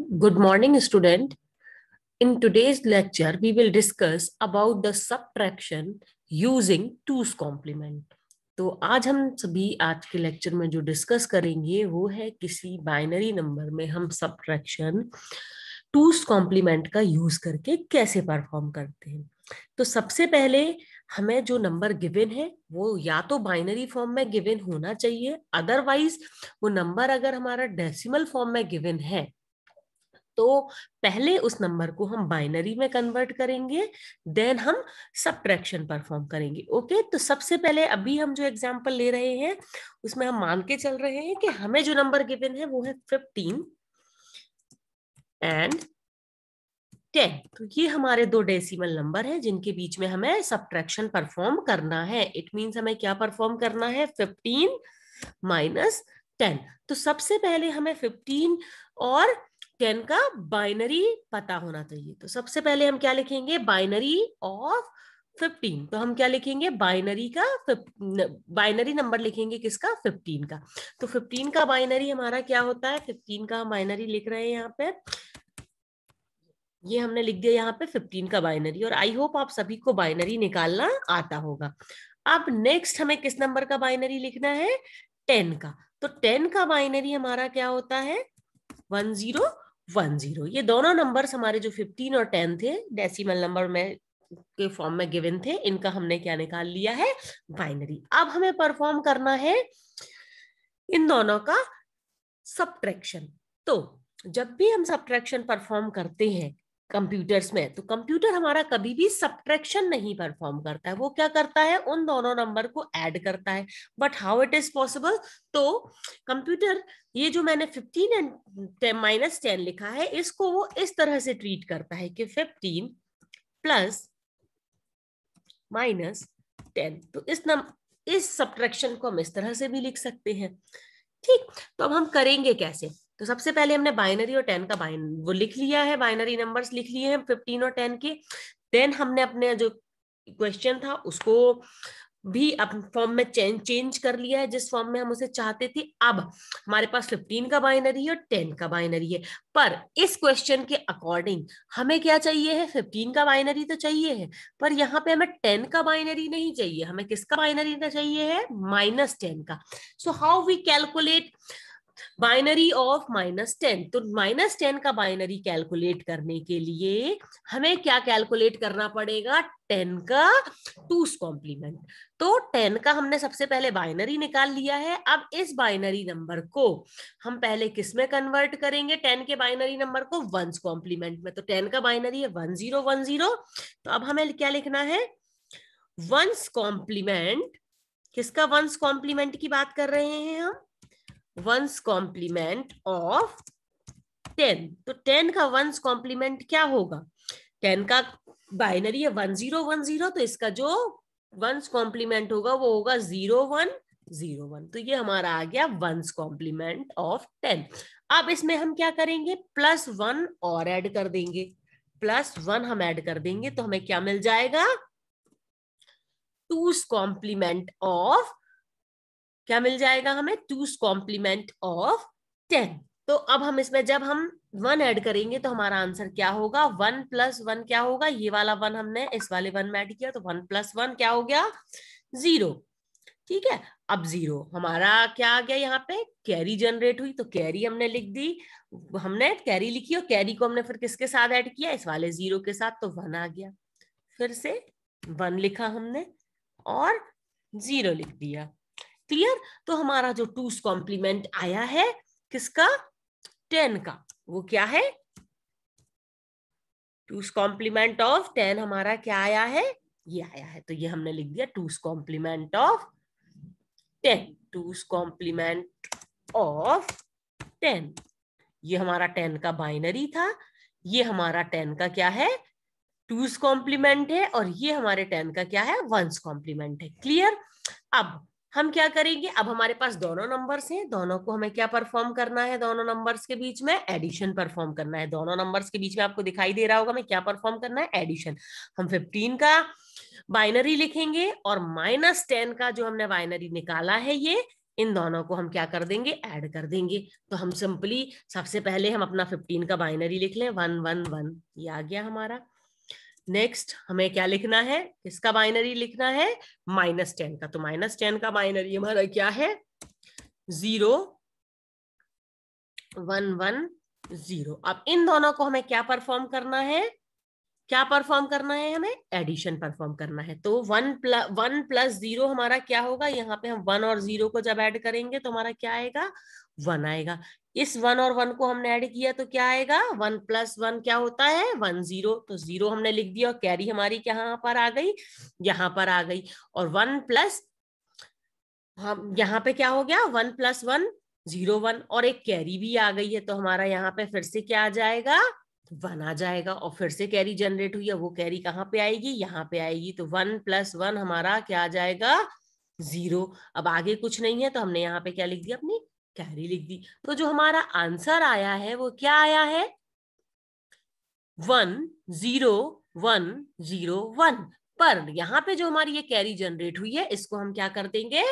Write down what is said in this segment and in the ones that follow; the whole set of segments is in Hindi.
Good morning, student. In today's lecture, we will discuss about the subtraction using two's complement. तो आज हम सभी आज के लेक्चर में जो डिस्कस करेंगे वो है किसी बाइनरी नंबर में हम सब्ट्रैक्शन टूस कॉम्प्लीमेंट का यूज करके कैसे परफॉर्म करते हैं तो सबसे पहले हमें जो नंबर गिवन है वो या तो बाइनरी फॉर्म में गिवन होना चाहिए अदरवाइज वो नंबर अगर हमारा डेसिमल फॉर्म में गिवन है तो पहले उस नंबर को हम बाइनरी में कन्वर्ट करेंगे देन हम सब्ट्रैक्शन परफॉर्म करेंगे ओके तो सबसे पहले अभी हम जो एग्जाम्पल ले रहे हैं उसमें हम मान के चल रहे हैं कि हमें जो नंबर गिवन है वो है फिफ्टीन एंड टेन तो ये हमारे दो डेसिमल नंबर हैं जिनके बीच में हमें सब्ट्रैक्शन परफॉर्म करना है इट मीन्स हमें क्या परफॉर्म करना है फिफ्टीन माइनस टेन तो सबसे पहले हमें फिफ्टीन और टेन का बाइनरी पता होना चाहिए तो सबसे पहले हम क्या लिखेंगे बाइनरी ऑफ फिफ्टीन तो हम क्या लिखेंगे बाइनरी का बाइनरी नंबर लिखेंगे किसका फिफ्टीन का तो फिफ्टीन का बाइनरी हमारा क्या होता है फिफ्टीन का हम बाइनरी लिख रहे हैं यहाँ पे ये हमने लिख दिया यहाँ पे फिफ्टीन का बाइनरी और आई होप आप सभी को बाइनरी निकालना आता होगा अब नेक्स्ट हमें किस नंबर का बाइनरी लिखना है टेन का तो टेन का बाइनरी हमारा क्या होता है वन जीरो वन जीरो ये दोनों नंबर्स हमारे जो फिफ्टीन और टेन थे डेसिमल नंबर में के फॉर्म में गिवन थे इनका हमने क्या निकाल लिया है बाइनरी अब हमें परफॉर्म करना है इन दोनों का सब्ट्रैक्शन तो जब भी हम सब्ट्रैक्शन परफॉर्म करते हैं कंप्यूटर्स में तो कंप्यूटर हमारा कभी भी सब्ट्रैक्शन नहीं परफॉर्म करता है वो क्या करता है उन दोनों नंबर को ऐड करता है but how it is possible तो कंप्यूटर ये जो मैंने 15 एंड माइनस टेन लिखा है इसको वो इस तरह से ट्रीट करता है कि 15 प्लस माइनस टेन तो इस नम इस सब्ट्रैक्शन को हम इस तरह से भी लिख सकते हैं ठीक तो अब हम करेंगे कैसे तो सबसे पहले हमने बाइनरी और टेन का बाइन वो लिख लिया है बाइनरी नंबर्स लिख लिए हैं फिफ्टीन और टेन के देन हमने अपने जो क्वेश्चन था उसको भी अपने फॉर्म में चेंज चेंज कर लिया है जिस फॉर्म में हम उसे चाहते थे अब हमारे पास 15 का बाइनरी है और 10 का बाइनरी है पर इस क्वेश्चन के अकॉर्डिंग हमें क्या चाहिए है 15 का बाइनरी तो चाहिए है पर यहाँ पे हमें 10 का बाइनरी नहीं चाहिए हमें किसका बाइनरी चाहिए है माइनस टेन का so how we calculate binary of minus ten तो माइनस टेन का बाइनरी कैलकुलेट करने के लिए हमें क्या कैलकुलेट करना पड़ेगा टेन का टूस कॉम्प्लीमेंट तो टेन का हमने सबसे पहले बाइनरी निकाल लिया है अब इस बाइनरी नंबर को हम पहले किस में कन्वर्ट करेंगे टेन के बाइनरी नंबर को वंस कॉम्प्लीमेंट में तो टेन का बाइनरी है वन जीरो वन जीरो तो अब हमें क्या लिखना है वंस कॉम्प्लीमेंट किसका वंस कॉम्प्लीमेंट की बात कर रहे हैं हम वंस कॉम्प्लीमेंट ऑफ टेन तो टेन का वंस कॉम्प्लीमेंट क्या होगा टेन का बाइनरी है वन जीरो वन जीरो तो इसका जो वंस कॉम्प्लीमेंट होगा वो होगा जीरो वन जीरो वन तो ये हमारा आ गया वंस कॉम्प्लीमेंट ऑफ टेन अब इसमें हम क्या करेंगे प्लस वन और एड कर देंगे प्लस वन हम ऐड कर देंगे तो हमें क्या मिल जाएगा टूस कॉम्प्लीमेंट ऑफ क्या मिल जाएगा हमें टू कॉम्प्लीमेंट ऑफ टेन तो अब हम इसमें जब हम वन ऐड करेंगे तो हमारा आंसर क्या होगा वन प्लस वन क्या होगा ये वाला वन हमने इस वाले वन में ऐड किया तो वन प्लस वन क्या हो गया जीरो ठीक है अब जीरो हमारा क्या आ गया यहाँ पे कैरी जनरेट हुई तो कैरी हमने लिख दी हमने कैरी लिखी और कैरी को हमने फिर किसके साथ ऐड किया इस वाले जीरो के साथ तो वन आ गया फिर से वन लिखा हमने और जीरो लिख दिया क्लियर तो हमारा जो टूस कॉम्प्लीमेंट आया है किसका टेन का वो क्या है टूस कॉम्प्लीमेंट ऑफ टेन हमारा क्या आया है ये आया है तो ये हमने लिख दिया two's complement of ten two's complement of ten ये हमारा टेन का बाइनरी था ये हमारा टेन का क्या है टूस कॉम्प्लीमेंट है और ये हमारे टेन का क्या है वंस कॉम्प्लीमेंट है क्लियर अब हम क्या करेंगे अब हमारे पास दोनों नंबर्स हैं दोनों को हमें क्या परफॉर्म करना है दोनों नंबर्स के बीच में एडिशन परफॉर्म करना है दोनों नंबर्स के बीच में आपको दिखाई दे रहा होगा हमें क्या परफॉर्म करना है एडिशन हम 15 का बाइनरी लिखेंगे और माइनस टेन का जो हमने बाइनरी निकाला है ये इन दोनों को हम क्या कर देंगे ऐड कर देंगे तो हम सिंपली सबसे पहले हम अपना फिफ्टीन का बाइनरी लिख लें वन वन वन ये आ गया हमारा नेक्स्ट हमें क्या लिखना है इसका बाइनरी लिखना है माइनस टेन का तो माइनस टेन का बाइनरी हमारा क्या है जीरो वन वन जीरो अब इन दोनों को हमें क्या परफॉर्म करना है क्या परफॉर्म करना है हमें एडिशन परफॉर्म करना है तो one plus one plus zero हमारा क्या होगा यहाँ पे हम वन और जीरो को जब ऐड करेंगे तो हमारा क्या आएगा वन आएगा इस वन और वन को हमने ऐड किया तो क्या आएगा वन प्लस वन क्या होता है वन जीरो तो जीरो हमने लिख दिया और कैरी हमारी यहाँ पर आ गई यहाँ पर आ गई और वन प्लस हम यहाँ पे क्या हो गया one plus one zero one और एक कैरी भी आ गई है तो हमारा यहाँ पे फिर से क्या आ जाएगा तो वन आ जाएगा और फिर से कैरी जनरेट हुई है वो कैरी कहाँ पे आएगी यहाँ पे आएगी तो वन प्लस वन हमारा क्या आ जाएगा जीरो अब आगे कुछ नहीं है तो हमने यहाँ पे क्या लिख दिया अपनी कैरी लिख दी तो जो हमारा आंसर आया है वो क्या आया है one zero one zero one पर यहाँ पे जो हमारी ये कैरी जनरेट हुई है इसको हम क्या कर देंगे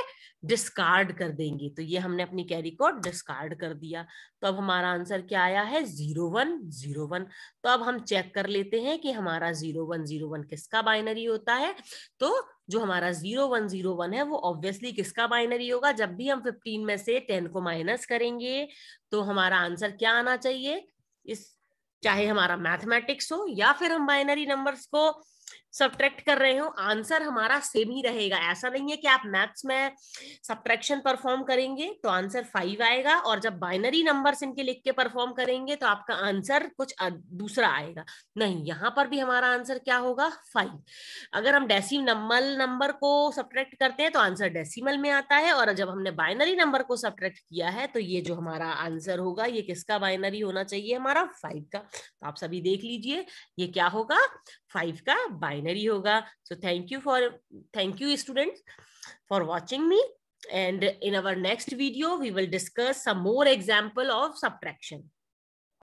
डिस्कार्ड कर देंगे तो ये हमने अपनी कैरी को डिस्कार्ड कर दिया तो अब हमारा आंसर क्या आया है जीरो वन जीरो वन तो अब हम चेक कर लेते हैं कि हमारा जीरो वन जीरो वन किसका बाइनरी होता है तो जो हमारा जीरो वन जीरो वन है वो ऑब्वियसली किसका बाइनरी होगा जब भी हम फिफ्टीन में से टेन को माइनस करेंगे तो हमारा आंसर क्या आना चाहिए इस चाहे हमारा मैथमेटिक्स हो या फिर हम बाइनरी नंबर्स को सब्ट्रैक्ट कर रहे हो आंसर हमारा सेम ही रहेगा ऐसा नहीं है कि आप मैथ्स में सब्ट्रैक्शन परफॉर्म करेंगे तो आंसर फाइव आएगा और जब बाइनरी नंबर्स इनके लिख के परफॉर्म करेंगे तो आपका आंसर कुछ दूसरा आएगा नहीं यहाँ पर भी हमारा आंसर क्या होगा फाइव अगर हम डेसिम नंबर नंबर को सब्ट्रैक्ट करते हैं तो आंसर डेसीमल में आता है और जब हमने बाइनरी नंबर को सब्ट्रैक्ट किया है तो ये जो हमारा आंसर होगा ये किसका बाइनरी होना चाहिए हमारा फाइव का तो आप सभी देख लीजिए ये क्या होगा फाइव का बाइनरी फाइनल ही होगा so thank you for thank you students for watching me and in our next video we will discuss some more example of subtraction